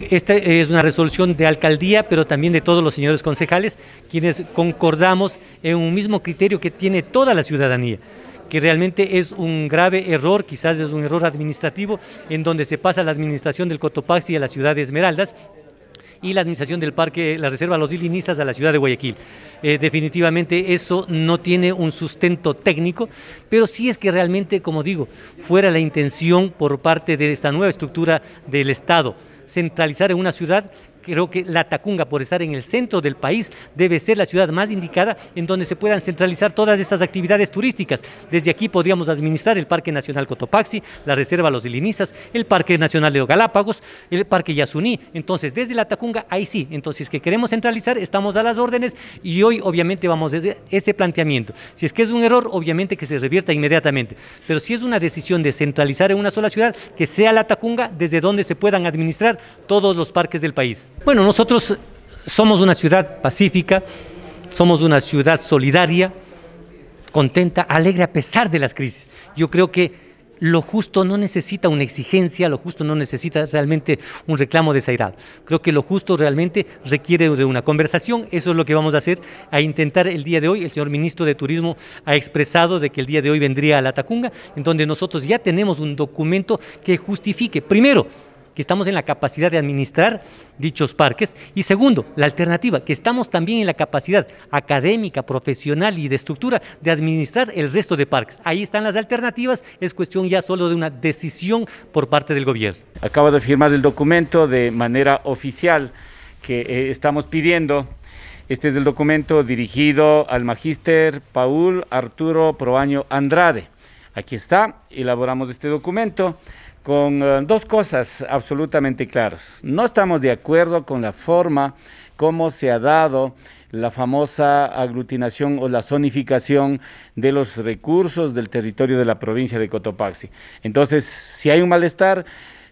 Esta es una resolución de alcaldía, pero también de todos los señores concejales, quienes concordamos en un mismo criterio que tiene toda la ciudadanía que realmente es un grave error, quizás es un error administrativo, en donde se pasa la administración del Cotopaxi a la ciudad de Esmeraldas y la administración del parque, la reserva Los Ilinizas a la ciudad de Guayaquil. Eh, definitivamente eso no tiene un sustento técnico, pero sí es que realmente, como digo, fuera la intención por parte de esta nueva estructura del Estado centralizar en una ciudad Creo que La Tacunga, por estar en el centro del país, debe ser la ciudad más indicada en donde se puedan centralizar todas estas actividades turísticas. Desde aquí podríamos administrar el Parque Nacional Cotopaxi, la Reserva Los Ilinizas, el Parque Nacional de los Galápagos, el Parque Yasuní. Entonces, desde La Tacunga, ahí sí. Entonces, es que queremos centralizar, estamos a las órdenes y hoy obviamente vamos desde ese planteamiento. Si es que es un error, obviamente que se revierta inmediatamente. Pero si es una decisión de centralizar en una sola ciudad, que sea La Tacunga, desde donde se puedan administrar todos los parques del país. Bueno, nosotros somos una ciudad pacífica, somos una ciudad solidaria, contenta, alegre a pesar de las crisis. Yo creo que lo justo no necesita una exigencia, lo justo no necesita realmente un reclamo desairado. Creo que lo justo realmente requiere de una conversación, eso es lo que vamos a hacer, a intentar el día de hoy, el señor ministro de Turismo ha expresado de que el día de hoy vendría a la Tacunga, en donde nosotros ya tenemos un documento que justifique, primero, estamos en la capacidad de administrar dichos parques. Y segundo, la alternativa, que estamos también en la capacidad académica, profesional y de estructura de administrar el resto de parques. Ahí están las alternativas, es cuestión ya solo de una decisión por parte del gobierno. Acabo de firmar el documento de manera oficial que eh, estamos pidiendo este es el documento dirigido al magíster Paul Arturo Proaño Andrade. Aquí está, elaboramos este documento con eh, dos cosas absolutamente claras. No estamos de acuerdo con la forma como se ha dado la famosa aglutinación o la zonificación de los recursos del territorio de la provincia de Cotopaxi. Entonces, si hay un malestar,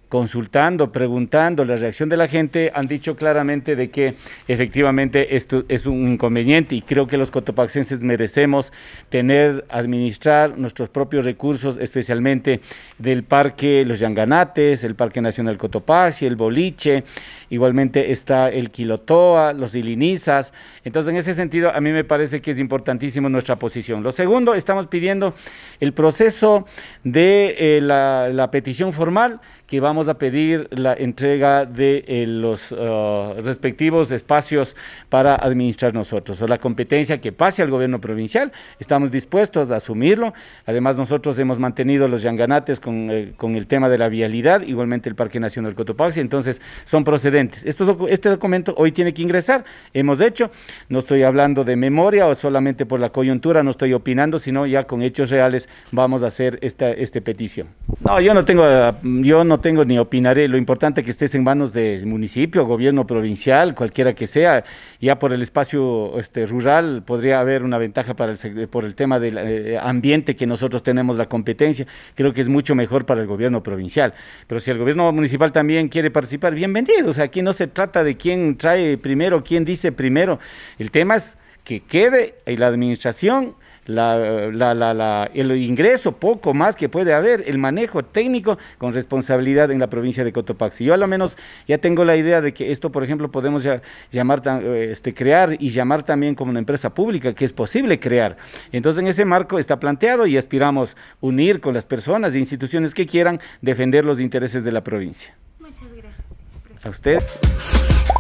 consultando, preguntando la reacción de la gente, han dicho claramente de que efectivamente esto es un inconveniente y creo que los cotopaxenses merecemos tener, administrar nuestros propios recursos, especialmente del parque Los Yanganates, el Parque Nacional Cotopaxi, el Boliche, igualmente está el Quilotoa, los Ilinizas. Entonces, en ese sentido, a mí me parece que es importantísimo nuestra posición. Lo segundo, estamos pidiendo el proceso de eh, la petición formal que vamos a pedir la entrega de eh, los eh, respectivos espacios para administrar nosotros. O la competencia que pase al gobierno provincial, estamos dispuestos a asumirlo. Además, nosotros hemos mantenido los yanganates con, eh, con el tema de la vialidad, igualmente el Parque Nacional Cotopaxi, entonces son procedentes. este documento hoy tiene que ingresar, hemos hecho, no estoy hablando de memoria o solamente por la coyuntura, no estoy opinando, sino ya con hechos reales vamos a hacer esta, esta petición. No, yo no tengo, yo no tengo ni opinaré. Lo importante que estés en manos del municipio, gobierno provincial, cualquiera que sea. Ya por el espacio este, rural podría haber una ventaja para el, por el tema del eh, ambiente que nosotros tenemos la competencia. Creo que es mucho mejor para el gobierno provincial. Pero si el gobierno municipal también quiere participar, bienvenidos. Aquí no se trata de quién trae primero, quién dice primero. El tema es que quede y la administración, el ingreso poco más que puede haber, el manejo técnico con responsabilidad en la provincia de Cotopaxi. Yo al menos ya tengo la idea de que esto, por ejemplo, podemos llamar, este, crear y llamar también como una empresa pública, que es posible crear. Entonces, en ese marco está planteado y aspiramos unir con las personas e instituciones que quieran defender los intereses de la provincia. Muchas gracias. A usted.